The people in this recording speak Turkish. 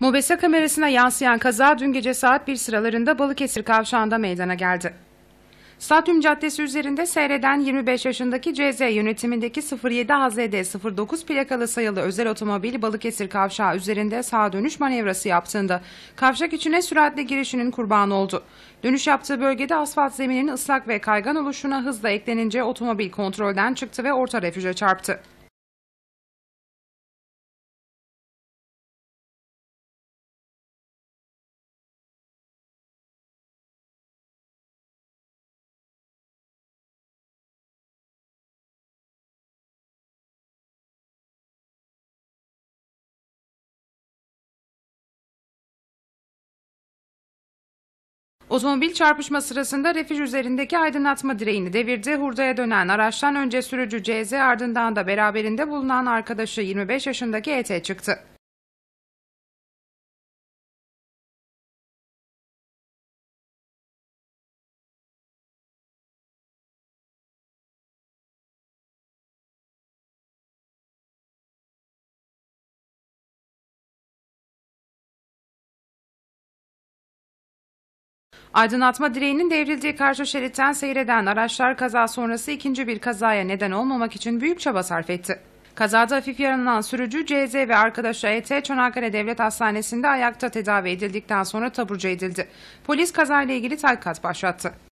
Mobese kamerasına yansıyan kaza dün gece saat 1 sıralarında Balıkesir kavşağında meydana geldi. Stadyum Caddesi üzerinde seyreden 25 yaşındaki CZ yönetimindeki 07 HZD 09 plakalı sayılı özel otomobil Balıkesir kavşağı üzerinde sağ dönüş manevrası yaptığında kavşak içine süratle girişinin kurbanı oldu. Dönüş yaptığı bölgede asfalt zemininin ıslak ve kaygan oluşuna hızla eklenince otomobil kontrolden çıktı ve orta refüje çarptı. Otomobil çarpışma sırasında refüj üzerindeki aydınlatma direğini devirdi. Hurdaya dönen araçtan önce sürücü CZ ardından da beraberinde bulunan arkadaşı 25 yaşındaki ET çıktı. Aydınlatma direğinin devrildiği karşı şeritten seyreden araçlar kaza sonrası ikinci bir kazaya neden olmamak için büyük çaba sarf etti. Kazada hafif yaralanan sürücü CZ ve arkadaşı ET Çanakkale Devlet Hastanesi'nde ayakta tedavi edildikten sonra taburcu edildi. Polis kazayla ilgili tahkikat başlattı.